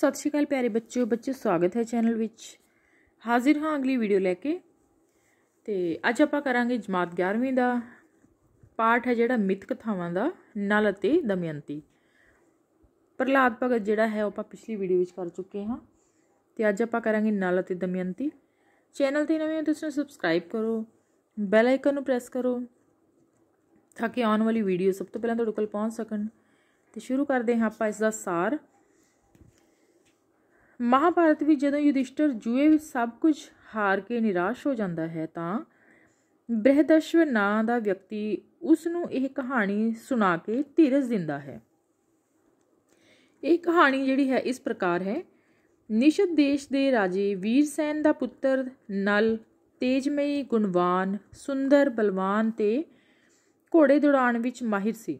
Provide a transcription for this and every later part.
ਸਤਿ ਸ਼੍ਰੀ ਅਕਾਲ ਪਿਆਰੇ ਬੱਚਿਓ ਬੱਚਿਓ ਸਵਾਗਤ ਹੈ ਚੈਨਲ ਵਿੱਚ ਹਾਜ਼ਰ ਹਾਂ ਅਗਲੀ ਵੀਡੀਓ ਲੈ ਕੇ ਤੇ ਅੱਜ ਆਪਾਂ ਕਰਾਂਗੇ ਜਮਾਤ 11ਵੀਂ ਦਾ ਪਾਠ ਹੈ ਜਿਹੜਾ ਮਿੱਥ ਕਥਾਵਾਂ ਦਾ ਨਲ ਅਤੇ ਦਮਯੰਤੀ ਪ੍ਰਲਾਦ ਭਗਤ ਜਿਹੜਾ ਹੈ ਉਹ ਆਪਾਂ ਪਿਛਲੀ ਵੀਡੀਓ ਵਿੱਚ ਕਰ ਚੁੱਕੇ ਹਾਂ ਤੇ ਅੱਜ ਆਪਾਂ ਕਰਾਂਗੇ ਨਲ ਅਤੇ ਦਮਯੰਤੀ ਚੈਨਲ ਤੇ ਨਵੇਂ ਹੋ ਤੁਸੀਂ ਸਬਸਕ੍ਰਾਈਬ ਕਰੋ ਬੈਲ ਆਈਕਨ ਨੂੰ ਪ੍ਰੈਸ ਕਰੋ ਤਾਂ ਕਿ ਆਉਣ ਵਾਲੀ ਵੀਡੀਓ ਸਭ ਤੋਂ ਪਹਿਲਾਂ ਤੁਹਾਡੇ ਕੋਲ ਪਹੁੰਚ ਸਕਣ ਤੇ ਸ਼ੁਰੂ ਕਰਦੇ ਹਾਂ ਆਪਾਂ ਇਸ ਦਾ ਸਾਰ ਮਹਾਭਾਰਤ ਵਿੱਚ ਜਦੋਂ ਯੁਧਿਸ਼ਟਰ ਜੂਏ ਵਿੱਚ ਸਭ ਕੁਝ ਹਾਰ ਕੇ ਨਿਰਾਸ਼ ਹੋ ਜਾਂਦਾ ਹੈ ਤਾਂ ਬ੍ਰਹਦਸ਼ਵ ਨਾਂ ਦਾ ਵਿਅਕਤੀ ਉਸ ਨੂੰ ਇਹ ਕਹਾਣੀ ਸੁਣਾ ਕੇ ਧੀਰਜ ਦਿੰਦਾ ਹੈ ਇਹ ਕਹਾਣੀ ਜਿਹੜੀ ਹੈ ਇਸ ਪ੍ਰਕਾਰ ਹੈ ਨਿਸ਼ਦ ਦੇਸ਼ ਦੇ ਰਾਜੇ ਵੀਰਸੈਨ ਦਾ ਪੁੱਤਰ ਨਲ ਤੇਜਮਈ ਗੁਣਵਾਨ ਸੁੰਦਰ ਬਲਵਾਨ ਤੇ ਘੋੜੇ ਦੌੜਾਣ ਵਿੱਚ ਮਾਹਿਰ ਸੀ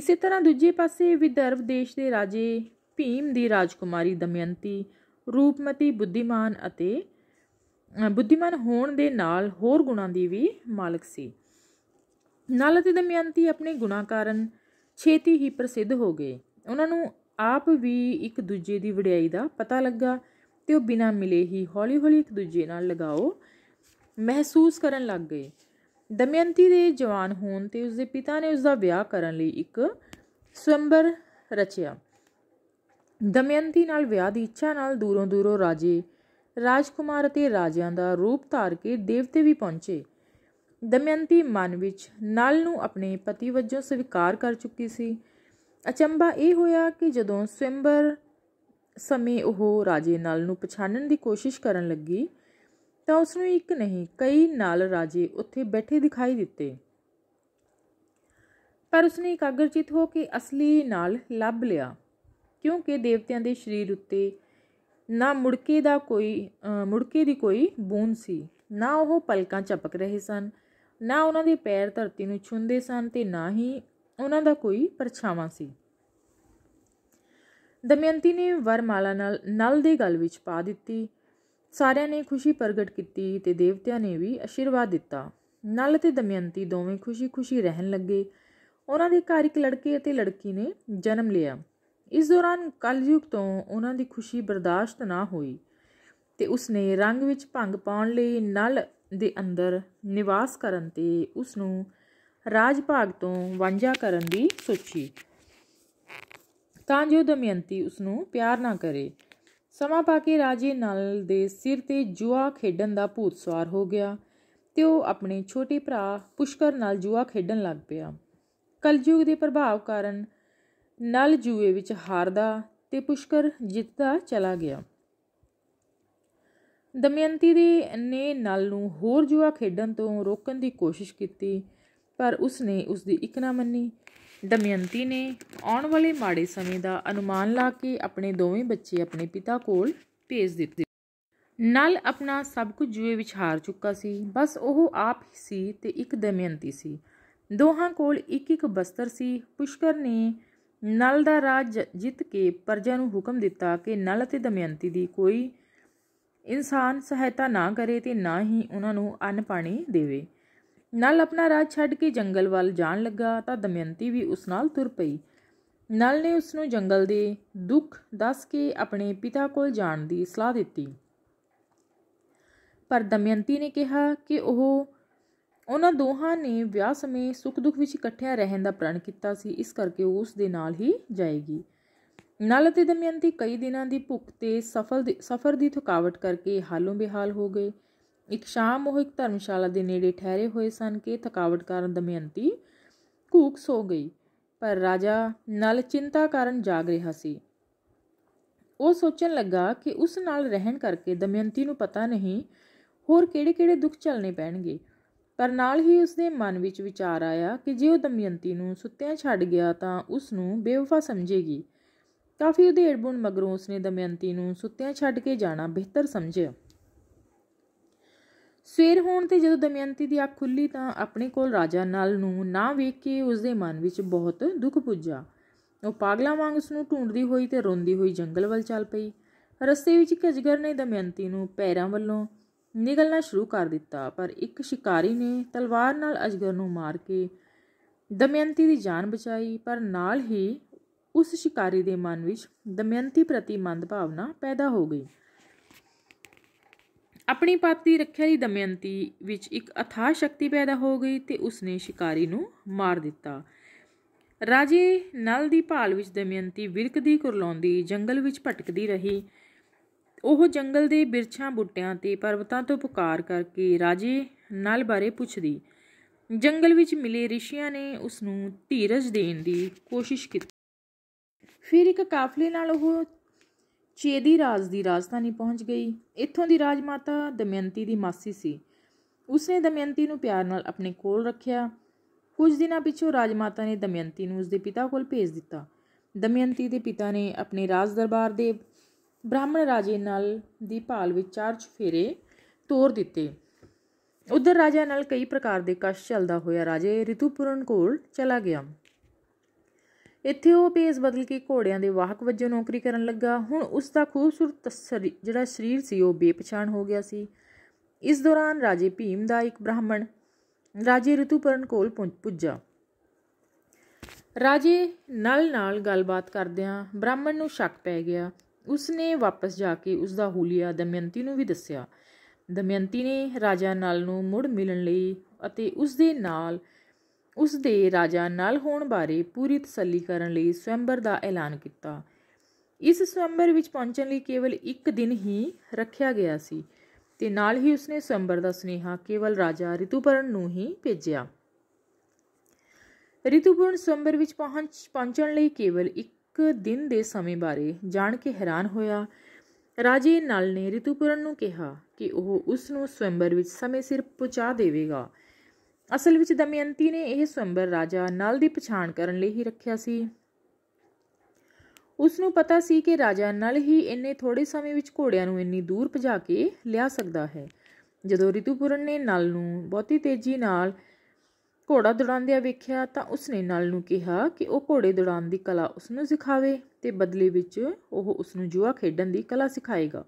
ਇਸੇ ਤਰ੍ਹਾਂ ਦੂਜੇ ਪਾਸੇ ਵਿਦਰਭ ਦੇਸ਼ ਦੇ ਰਾਜੇ ਭੀਮ ਦੀ ਰਾਜਕੁਮਾਰੀ ਦਮਯੰਤੀ ਰੂਪਮਤੀ ਬੁੱਧੀਮਾਨ ਅਤੇ ਬੁੱਧੀਮਾਨ ਹੋਣ ਦੇ ਨਾਲ ਹੋਰ ਗੁਣਾਂ ਦੀ ਵੀ ਮਾਲਕ ਸੀ ਨਲ ਅਤੇ ਦਮਯੰਤੀ ਆਪਣੇ ਗੁਣਾਂ ਕਾਰਨ ਛੇਤੀ ਹੀ ਪ੍ਰਸਿੱਧ ਹੋ ਗਏ ਉਹਨਾਂ ਨੂੰ ਆਪ ਵੀ ਇੱਕ ਦੂਜੇ ਦੀ ਵਡਿਆਈ ਦਾ ਪਤਾ ਲੱਗਾ ਤੇ ਉਹ ਬਿਨਾਂ ਮਿਲੇ ਹੀ ਹੌਲੀ-ਹੌਲੀ ਇੱਕ ਦੂਜੇ ਨਾਲ ਲਗਾਓ ਮਹਿਸੂਸ ਕਰਨ ਲੱਗ ਗਏ ਦਮਯੰਤੀ ਦੇ ਜਵਾਨ ਹੋਣ ਤੇ ਉਸਦੇ ਪਿਤਾ ਨੇ ਉਸਦਾ ਵਿਆਹ ਕਰਨ ਲਈ ਇੱਕ ਸਵੰਬਰ ਰਚਿਆ ਦਮਯੰਤੀ ਨਾਲ ਵਿਆਹ ਦੀ ਇੱਛਾ ਨਾਲ ਦੂਰੋਂ ਦੂਰੋਂ ਰਾਜੇ ਰਾਜਕੁਮਾਰ ਅਤੇ ਰਾਜਿਆਂ ਦਾ ਰੂਪ ਧਾਰ ਕੇ ਦੇਵਤੇ ਵੀ ਪਹੁੰਚੇ ਦਮਯੰਤੀ ਮਨ ਵਿੱਚ ਨਲ ਨੂੰ ਆਪਣੇ ਪਤੀ ਵਜੋਂ ਸਵੀਕਾਰ ਕਰ ਚੁੱਕੀ ਸੀ ਅਚੰਭਾ ਇਹ ਹੋਇਆ ਕਿ ਜਦੋਂ ਸਵੰਬਰ ਸਮੇਂ ਉਹ ਰਾਜੇ ਨਲ ਨੂੰ ਪਛਾਣਨ ਦੀ ਕੋਸ਼ਿਸ਼ ਕਰਨ ਲੱਗੀ ਤਾਂ ਉਸ ਨੂੰ ਇੱਕ ਨਹੀਂ ਕਈ ਨਾਲ ਰਾਜੇ ਉੱਥੇ ਬੈਠੇ ਦਿਖਾਈ ਦਿੱਤੇ ਪਰ ਉਸਨੇ ਇਕਾਗਰਚਿਤ ਹੋ ਕੇ ਅਸਲੀ ਨਾਲ ਲੱਭ ਲਿਆ ਕਿਉਂਕਿ ਦੇਵਤਿਆਂ ਦੇ ਸਰੀਰ ਉੱਤੇ ਨਾ ਮੁੜਕੇ ਦਾ ਕੋਈ ਮੁੜਕੇ ਦੀ ਕੋਈ ਬੂੰਦ ਸੀ ਨਾ ਉਹ ਪਲਕਾਂ ਚਪਕ ਰਹੇ ਸਨ ਨਾ ਉਹਨਾਂ ਦੇ ਪੈਰ ਧਰਤੀ ਨੂੰ ਛੁੰਦੇ ਸਨ ਤੇ ਨਾ ਹੀ ਉਹਨਾਂ ਦਾ ਕੋਈ ਪਰਛਾਵਾਂ ਸੀ ਦਮਯੰਤੀ ਨੇ ਵਰਮਾਲਾ ਨਾਲ ਨਲ ਦੇ ਗਲ ਵਿੱਚ ਪਾ ਦਿੱਤੀ ਸਾਰਿਆਂ ਨੇ ਖੁਸ਼ੀ ਪ੍ਰਗਟ ਕੀਤੀ ਤੇ ਦੇਵਤਿਆਂ ਨੇ ਵੀ ਅਸ਼ੀਰਵਾਦ ਦਿੱਤਾ ਨਲ ਤੇ ਦਮਯੰਤੀ ਦੋਵੇਂ ਖੁਸ਼ੀ-ਖੁਸ਼ੀ ਰਹਿਣ ਲੱਗੇ ਉਹਨਾਂ ਦੇ ਘਰ ਇੱਕ ਲੜਕੇ ਅਤੇ ਲੜਕੀ ਨੇ ਜਨਮ ਲਿਆ ਇਸ ਦੌਰਾਨ ਕਲਯੁਗ ਤੋਂ ਉਹਨਾਂ ਦੀ ਖੁਸ਼ੀ ਬਰਦਾਸ਼ਤ ਨਾ ਹੋਈ ਤੇ ਉਸਨੇ ਰੰਗ ਵਿੱਚ ਭੰਗ ਪਾਉਣ ਲਈ ਨਲ ਦੇ ਅੰਦਰ ਨਿਵਾਸ ਕਰਨ ਤੇ ਉਸ ਨੂੰ ਰਾਜ ਭਾਗ ਤੋਂ ਵਾਂਝਾ ਕਰਨ ਦੀ ਸੋਚੀ ਤਾਂ ਜੋ ਦਮਯੰਤੀ ਉਸ ਨੂੰ ਪਿਆਰ ਨਾ ਕਰੇ ਸਮਾਂ ਪਾ ਕੇ ਰਾਜੇ ਨਲ ਦੇ ਸਿਰ ਤੇ ਜੂਆ ਖੇਡਣ ਦਾ ਭੂਤ ਸਵਾਰ ਹੋ ਗਿਆ ਤੇ ਉਹ ਆਪਣੇ ਛੋਟੇ ਭਰਾ ਪੁਸ਼ਕਰ ਨਾਲ ਜੂਆ ਖੇਡਣ ਲੱਗ ਪਿਆ ਕਲਯੁਗ ਦੇ ਪ੍ਰਭਾਵ ਕਾਰਨ ਨਲ ਜੂਏ ਵਿੱਚ ਹਾਰਦਾ ਤੇ ਪੁਸ਼ਕਰ ਜਿੱਤਦਾ ਚਲਾ ਗਿਆ ਦਮਯੰਤੀ ਦੇ ਨੇ ਨਲ ਨੂੰ ਹੋਰ ਜੂਆ ਖੇਡਣ ਤੋਂ ਰੋਕਣ ਦੀ ਕੋਸ਼ਿਸ਼ ਕੀਤੀ ਪਰ ਉਸਨੇ ਉਸ ਦੀ ਇੱਕ ਨਾ ਮੰਨੀ ਦਮਯੰਤੀ ਨੇ ਆਉਣ ਵਾਲੇ ਮਾੜੇ ਸਮੇਂ ਦਾ ਅਨੁਮਾਨ ਲਾ ਕੇ ਆਪਣੇ ਦੋਵੇਂ ਬੱਚੇ ਆਪਣੇ ਪਿਤਾ ਕੋਲ ਭੇਜ ਦਿੱਤੇ ਨਲ ਆਪਣਾ ਸਭ ਕੁਝ ਜੂਏ ਵਿੱਚ ਹਾਰ ਚੁੱਕਾ ਸੀ ਬਸ ਉਹ ਆਪ ਹੀ ਸੀ ਤੇ ਇੱਕ ਦਮਯੰਤੀ ਸੀ ਦੋਹਾਂ ਕੋਲ ਇੱਕ ਇੱਕ ਬਸਤਰ ਸੀ ਪੁਸ਼ਕਰ ਨੇ ਨਲ ਦਾ ਰਾਜ ਜਿੱਤ ਕੇ ਪਰਜਾ ਨੂੰ ਹੁਕਮ ਦਿੱਤਾ ਕਿ ਨਲ ਅਤੇ ਦਮਯੰਤੀ ਦੀ ਕੋਈ ਇਨਸਾਨ ਸਹਾਇਤਾ ਨਾ ਕਰੇ ਤੇ ਨਾ ਹੀ ਉਹਨਾਂ ਨੂੰ ਅੰਨ ਪਾਣੀ ਦੇਵੇ ਨਲ ਆਪਣਾ ਰਾਜ ਛੱਡ ਕੇ ਜੰਗਲ ਵੱਲ ਜਾਣ ਲੱਗਾ ਤਾਂ ਦਮਯੰਤੀ ਵੀ ਉਸ ਨਾਲ ਤੁਰ ਪਈ ਨਲ ਨੇ ਉਸ ਨੂੰ ਜੰਗਲ ਦੇ ਦੁੱਖ ਦੱਸ ਕੇ ਆਪਣੇ ਪਿਤਾ ਕੋਲ ਜਾਣ ਦੀ ਸਲਾਹ ਦਿੱਤੀ ਪਰ ਦਮਯੰਤੀ ਨੇ ਕਿਹਾ ਕਿ ਉਹ ਉਹਨਾਂ ਦੋਹਾਂ ਨੇ ਵਿਆਹ ਸਮੇਂ ਸੁੱਖ ਦੁੱਖ ਵਿੱਚ ਇਕੱਠਿਆਂ ਰਹਿਣ ਦਾ ਪ੍ਰਣ ਕੀਤਾ ਸੀ ਇਸ ਕਰਕੇ ਉਸ ਦੇ ਨਾਲ ਹੀ ਜਾਏਗੀ ਨਲ ਅਤੇ ਦਮਯੰਤੀ ਕਈ ਦਿਨਾਂ ਦੀ ਭੁੱਖ ਤੇ ਸਫਲ ਸਫਰ ਦੀ ਥਕਾਵਟ ਕਰਕੇ ਹਾਲੋਂ ਬਿਹਾਲ ਹੋ ਗਏ ਇੱਕ ਸ਼ਾਮ ਉਹ ਇੱਕ ਧਰਮਸ਼ਾਲਾ ਦੇ ਨੇੜੇ ਠਹਿਰੇ ਹੋਏ ਸਨ ਕਿ ਥਕਾਵਟ ਕਾਰਨ ਦਮਯੰਤੀ ਘੂਕ ਸੋ ਗਈ ਪਰ ਰਾਜਾ ਨਲ ਚਿੰਤਾ ਕਾਰਨ ਜਾਗ ਰਿਹਾ ਸੀ ਉਹ ਸੋਚਣ ਲੱਗਾ ਕਿ ਉਸ ਨਾਲ ਰਹਿਣ ਕਰਕੇ ਦਮਯੰਤੀ ਨੂੰ ਪਤਾ ਨਹੀਂ ਹੋਰ ਕਿਹੜੇ-ਕਿਹੜੇ ਦੁੱਖ ਚਲਨੇ ਪੈਣਗੇ ਪਰ ਨਾਲ ਹੀ ਉਸਦੇ ਮਨ ਵਿੱਚ ਵਿਚਾਰ ਆਇਆ ਕਿ ਜੇ ਉਹ ਦਮਯੰਤੀ ਨੂੰ ਸੁੱਤਿਆਂ ਛੱਡ ਗਿਆ ਤਾਂ ਉਸ ਨੂੰ ਬੇਵਫਾ ਸਮਝੇਗੀ ਕਾਫੀ ਉਧੇੜਬੁਣ ਮਗਰੋਂ ਉਸਨੇ ਦਮਯੰਤੀ ਨੂੰ ਸੁੱਤਿਆਂ ਛੱਡ ਕੇ ਜਾਣਾ ਬਿਹਤਰ ਸਮਝਿਆ ਸਵੇਰ ਹੋਣ ਤੇ ਜਦੋਂ ਦਮਯੰਤੀ ਦੀ ਅੱਖ ਖੁੱਲੀ ਤਾਂ ਆਪਣੇ ਕੋਲ ਰਾਜਾ ਨਲ ਨੂੰ ਨਾ ਵੇਖ ਕੇ ਉਸਦੇ ਮਨ ਵਿੱਚ ਬਹੁਤ ਦੁੱਖ ਪੁੱਜਾ ਉਹ ਪਾਗਲਾ ਵਾਂਗ ਉਸ ਨੂੰ ਢੂੰਡਦੀ ਹੋਈ ਤੇ ਰੋਂਦੀ ਹੋਈ ਜੰਗਲ ਵੱਲ ਚੱਲ ਪਈ ਰਸਤੇ ਵਿੱਚ ਇੱਕ ਅਜਗਰ ਨੇ ਦਮਯੰਤੀ ਨੂੰ ਪੈਰਾਂ ਵੱਲੋਂ ਨਿਗਲਣਾ ਸ਼ੁਰੂ ਕਰ ਦਿੱਤਾ ਪਰ ਇੱਕ ਸ਼ਿਕਾਰੀ ਨੇ ਤਲਵਾਰ ਨਾਲ ਅਜਗਰ ਨੂੰ ਮਾਰ ਕੇ ਦਮਯੰਤੀ ਦੀ ਜਾਨ ਬਚਾਈ ਪਰ ਨਾਲ ਹੀ ਉਸ ਸ਼ਿਕਾਰੀ ਦੇ ਮਨ ਵਿੱਚ ਦਮਯੰਤੀ ਪ੍ਰਤੀ ਮੰਦ ਭਾਵਨਾ ਪੈਦਾ ਹੋ ਗਈ ਆਪਣੀ ਪਤੀ ਰੱਖਿਆ ਦੀ ਦਮਯੰਤੀ ਵਿੱਚ ਇੱਕ ਅਥਾਹ ਸ਼ਕਤੀ ਪੈਦਾ ਹੋ ਗਈ ਤੇ ਉਸ ਨੇ ਸ਼ਿਕਾਰੀ ਨੂੰ ਮਾਰ ਦਿੱਤਾ ਰਾਜੇ ਨਲ ਦੀ ਭਾਲ ਵਿੱਚ ਦਮਯੰਤੀ ਵਿਰਕ ਦੀ ਕੁਰਲਾਉਂਦੀ ਜੰਗਲ ਵਿੱਚ ਭਟਕਦੀ ਰਹੀ ਉਹ ਜੰਗਲ ਦੇ ਬਿਰਛਾਂ ਬੁੱਟਿਆਂ ਤੇ ਪਰਬਤਾਂ ਤੋਂ ਪੁਕਾਰ ਕਰਕੇ ਰਾਜੇ ਨਲ ਬਾਰੇ ਪੁੱਛਦੀ ਜੰਗਲ ਵਿੱਚ ਮਿਲੇ ਰਿਸ਼ੀਆਂ ਨੇ ਉਸ ਨੂੰ ਧੀਰਜ ਦੇਣ ਦੀ ਕੋਸ਼ਿਸ਼ ਕੀਤੀ ਫਿਰ ਇੱਕ ਕਾਫਲੇ ਨਾਲ ਉਹ ਚੇਦੀ ਰਾਜ ਦੀ ਰਾਜਧਾਨੀ ਪਹੁੰਚ ਗਈ ਇੱਥੋਂ ਦੀ ਰਾਜਮਾਤਾ ਦਮਯੰਤੀ ਦੀ ਮਾਸੀ ਸੀ ਉਸਨੇ ਦਮਯੰਤੀ ਨੂੰ ਪਿਆਰ ਨਾਲ ਆਪਣੇ ਕੋਲ ਰੱਖਿਆ ਕੁਝ ਦਿਨਾਂ ਪਿਛੋਂ ਰਾਜਮਾਤਾ ਨੇ ਦਮਯੰਤੀ ਨੂੰ ਉਸਦੇ ਪਿਤਾ ਕੋਲ ਭੇਜ ਦਿੱਤਾ ਦਮਯੰਤੀ ਦੇ ਪਿਤਾ ਨੇ ਆਪਣੇ ਰਾਜ ਦਰਬਾਰ ਦੇ ਬ੍ਰਾਹਮਣ ਰਾਜੇ ਨਾਲ ਦੀ ਭਾਲ ਵਿੱਚ ਚਾਰ ਚਫੇਰੇ ਤੋਰ ਦਿੱਤੇ ਉਧਰ ਰਾਜਾ ਨਾਲ ਕਈ ਪ੍ਰਕਾਰ ਦੇ ਕਸ਼ ਚੱਲਦਾ ਹੋਇਆ ਰਾਜੇ ਰਿਤੂਪੁਰਨ ਕੋਲ ਚਲਾ ਗਿਆ ਇੱਥੇ ਉਹ ਪੇਸ ਬਦਲ ਕੇ ਘੋੜਿਆਂ ਦੇ ਵਾਹਕ ਵਜੋਂ ਨੌਕਰੀ ਕਰਨ ਲੱਗਾ ਹੁਣ ਉਸ ਦਾ ਖੂਬਸੂਰਤ ਜਿਹੜਾ ਸਰੀਰ ਸੀ ਉਹ ਬੇਪਛਾਣ ਹੋ ਗਿਆ ਸੀ ਇਸ ਦੌਰਾਨ ਰਾਜੇ ਭੀਮ ਦਾ ਇੱਕ ਬ੍ਰਾਹਮਣ ਰਾਜੇ ਰਿਤੂਪਰਨ ਕੋਲ ਪੁੱਜਾ ਰਾਜੇ ਨਲ ਨਾਲ ਗੱਲਬਾਤ ਕਰਦਿਆਂ ਬ੍ਰਾਹਮਣ ਨੂੰ ਸ਼ੱਕ ਪੈ ਗਿਆ ਉਸਨੇ ਵਾਪਸ ਜਾ ਕੇ ਉਸ ਦਾ ਹੂਲੀਆ ਦਮਯੰਤੀ ਨੂੰ ਵੀ ਦੱਸਿਆ ਦਮਯੰਤੀ ਨੇ ਰਾਜਾ ਨਾਲ ਨੂੰ ਮੁੜ ਮਿਲਣ ਲਈ ਅਤੇ ਉਸ ਦੇ ਨਾਲ ਉਸ ਦੇ ਰਾਜਾ ਨਾਲ ਹੋਣ ਬਾਰੇ ਪੂਰੀ ਤਸੱਲੀ ਕਰਨ ਲਈ ਸਵੈਂਬਰ ਦਾ ਐਲਾਨ ਕੀਤਾ ਇਸ ਸਵੈਂਬਰ ਵਿੱਚ ਪਹੁੰਚਣ ਲਈ ਕੇਵਲ ਇੱਕ ਦਿਨ ਹੀ ਰੱਖਿਆ ਗਿਆ ਸੀ ਤੇ ਨਾਲ ਹੀ ਉਸਨੇ ਸਵੈਂਬਰ ਦਾ ਸੁਨੇਹਾ ਕੇਵਲ ਰਾਜਾ ਰਿਤੂਪਰਨ ਨੂੰ ਹੀ ਭੇਜਿਆ ਰਿਤੂਪਰਨ ਸਵੰਬਰ ਵਿੱਚ ਪਹੁੰਚ ਪਹੁੰਚਣ ਲਈ ਕੇਵਲ ਇੱਕ ਦਿਨ ਦੇ ਸਮੇਂ ਬਾਰੇ ਜਾਣ ਕੇ ਹੈਰਾਨ ਹੋਇਆ ਰਾਜੇ ਨਲ ਨੇ ਰਿਤੂਪੁਰਨ ਨੂੰ ਕਿਹਾ ਕਿ ਉਹ ਉਸ ਨੂੰ ਸਵੰਬਰ ਵਿੱਚ ਸਮੇਂ ਸਿਰ ਪਹੁੰਚਾ ਦੇਵੇਗਾ ਅਸਲ ਵਿੱਚ ਦਮਯੰਤੀ ਨੇ ਇਹ ਸਵੰਬਰ ਰਾਜਾ ਨਲ ਦੀ ਪਛਾਣ ਕਰਨ ਲਈ ਹੀ ਰੱਖਿਆ ਸੀ ਉਸ ਨੂੰ ਪਤਾ ਸੀ ਕਿ ਰਾਜਾ ਨਲ ਹੀ ਇੰਨੇ ਥੋੜੇ ਸਮੇਂ ਵਿੱਚ ਘੋੜਿਆਂ ਨੂੰ ਇੰਨੀ ਦੂਰ ਭਜਾ ਕੇ ਲਿਆ ਸਕਦਾ ਹੈ ਜਦੋਂ ਰਿਤੂਪੁਰਨ ਨੇ ਨਲ ਨੂੰ ਬਹੁਤੀ ਤੇਜ਼ੀ ਨਾਲ ਘੋੜਾ ਦੌੜਾਉਂਦਿਆਂ ਵੇਖਿਆ ਤਾਂ ਉਸਨੇ ਨਲ ਨੂੰ ਕਿਹਾ ਕਿ ਉਹ ਘੋੜੇ ਦੌੜਾਉਣ ਦੀ ਕਲਾ ਉਸ ਨੂੰ ਸਿਖਾਵੇ ਤੇ ਬਦਲੇ ਵਿੱਚ ਉਹ ਉਸ ਨੂੰ ਜੂਆ ਖੇਡਣ ਦੀ ਕਲਾ ਸਿਖਾਏਗਾ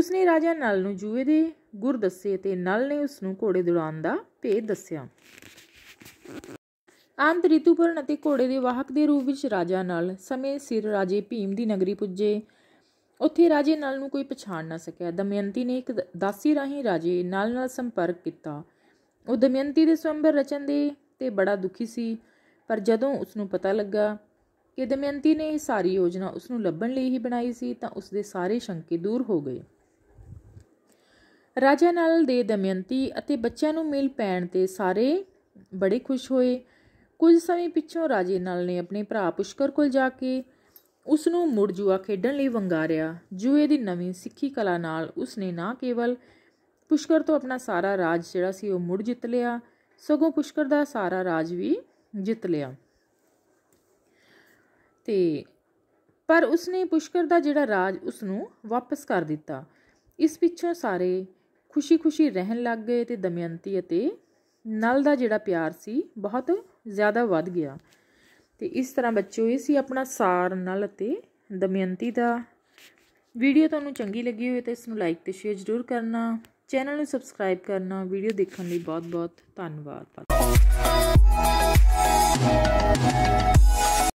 ਉਸਨੇ ਰਾਜਾ ਨਲ ਨੂੰ ਜੂਏ ਦੇ ਗੁਰ ਦੱਸੇ ਤੇ ਨਲ ਨੇ ਉਸ ਨੂੰ ਘੋੜੇ ਦੌੜਾਉਣ ਦਾ ਭੇਦ ਦੱਸਿਆ ਅੰਤ ਰਿਤੂਪਰਣ ਅਤੇ ਘੋੜੇ ਦੇ ਵਾਹਕ ਦੇ ਰੂਪ ਵਿੱਚ ਰਾਜਾ ਨਲ ਸਮੇਂ ਸਿਰ ਰਾਜੇ ਭੀਮ ਦੀ ਨਗਰੀ ਪੁੱਜੇ ਉੱਥੇ ਰਾਜੇ ਨਲ ਨੂੰ ਕੋਈ ਪਛਾਣ ਨਾ ਸਕਿਆ ਦਮਯੰਤੀ ਨੇ ਇੱਕ ਦਾਸੀ ਰਾਹੀਂ ਰਾਜੇ ਨਲ ਨਾਲ ਸੰਪਰਕ ਕੀਤਾ ਉਹ ਦਮਯੰਤੀ ਦੇ ਸਵੰਬਰ ਰਚਨ ਦੇ ਤੇ ਬੜਾ ਦੁਖੀ ਸੀ ਪਰ ਜਦੋਂ ਉਸ ਨੂੰ ਪਤਾ ਲੱਗਾ ਕਿ ਦਮਯੰਤੀ ਨੇ ਇਹ ਸਾਰੀ ਯੋਜਨਾ ਉਸ ਨੂੰ ਲੱਭਣ ਲਈ ਹੀ ਬਣਾਈ ਸੀ ਤਾਂ ਉਸ ਦੇ ਸਾਰੇ ਸ਼ੰਕੇ ਦੂਰ ਹੋ ਗਏ ਰਾਜਾ ਨਲ ਦੇ ਦਮਯੰਤੀ ਅਤੇ ਬੱਚਿਆਂ ਨੂੰ ਮਿਲ ਪੈਣ ਤੇ ਸਾਰੇ ਬੜੇ ਖੁਸ਼ ਹੋਏ ਕੁਝ ਸਮੇਂ ਪਿੱਛੋਂ ਰਾਜੇ ਨਲ ਨੇ ਆਪਣੇ ਭਰਾ ਪੁਸ਼ਕਰ ਕੋਲ ਜਾ ਕੇ ਉਸ ਨੂੰ ਮੁੜ ਜੂਆ ਖੇਡਣ ਲਈ ਵੰਗਾਰਿਆ ਜੂਏ ਦੀ ਨਵੀਂ ਸਿੱਖੀ ਕਲਾ ਨਾਲ ਉਸ ਨੇ ਨਾ ਕੇਵਲ ਪੁਸ਼ਕਰ ਤੋਂ ਆਪਣਾ ਸਾਰਾ ਰਾਜ ਜਿਹੜਾ ਸੀ ਉਹ ਮੁੜ ਜਿੱਤ ਲਿਆ ਸਗੋਂ ਪੁਸ਼ਕਰ ਦਾ ਸਾਰਾ ਰਾਜ ਵੀ ਜਿੱਤ ਲਿਆ ਤੇ ਪਰ ਉਸਨੇ ਪੁਸ਼ਕਰ ਦਾ ਜਿਹੜਾ ਰਾਜ ਉਸ ਨੂੰ ਵਾਪਸ ਕਰ ਦਿੱਤਾ ਇਸ ਪਿੱਛੋਂ ਸਾਰੇ ਖੁਸ਼ੀ-ਖੁਸ਼ੀ ਰਹਿਣ ਲੱਗ ਗਏ ਤੇ ਦਮਯੰਤੀ ਅਤੇ ਨਲ ਦਾ ਜਿਹੜਾ ਪਿਆਰ ਸੀ ਬਹੁਤ ਜ਼ਿਆਦਾ ਵੱਧ ਗਿਆ ਤੇ ਇਸ ਤਰ੍ਹਾਂ ਬੱਚਿਓ ਇਹ ਸੀ ਆਪਣਾ ਸਾਰ ਨਲ ਅਤੇ ਦਮਯੰਤੀ ਦਾ ਵੀਡੀਓ ਤੁਹਾਨੂੰ ਚੰਗੀ ਲੱਗੀ ਹੋਵੇ ਤਾਂ ਇਸ ਨੂੰ ਲਾਈਕ ਤੇ ਸ਼ੇਅਰ ਜ਼ਰੂਰ ਕਰਨਾ ਚੈਨਲ ਨੂੰ ਸਬਸਕ੍ਰਾਈਬ ਕਰਨਾ ਵੀਡੀਓ ਦੇਖਣ ਲਈ ਬਹੁਤ-ਬਹੁਤ ਧੰਨਵਾਦ